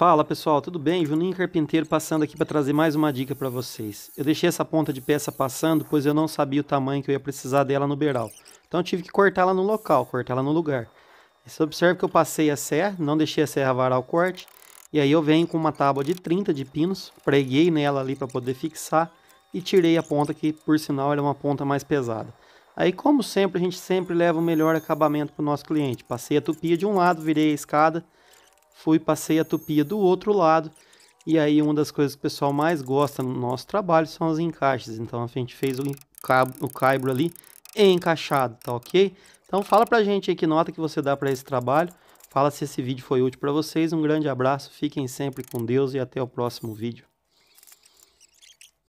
Fala pessoal, tudo bem? Juninho Carpinteiro passando aqui para trazer mais uma dica para vocês. Eu deixei essa ponta de peça passando, pois eu não sabia o tamanho que eu ia precisar dela no beiral. Então eu tive que cortá-la no local, cortá-la no lugar. Você observa que eu passei a serra, não deixei a serra varar o corte. E aí eu venho com uma tábua de 30 de pinos, preguei nela ali para poder fixar e tirei a ponta que, por sinal, era é uma ponta mais pesada. Aí, como sempre, a gente sempre leva o melhor acabamento para o nosso cliente. Passei a tupia de um lado, virei a escada fui passei a tupia do outro lado. E aí uma das coisas que o pessoal mais gosta no nosso trabalho são os encaixes. Então a gente fez o, cabo, o caibro ali encaixado, tá ok? Então fala pra gente aí que nota que você dá para esse trabalho. Fala se esse vídeo foi útil para vocês. Um grande abraço, fiquem sempre com Deus e até o próximo vídeo.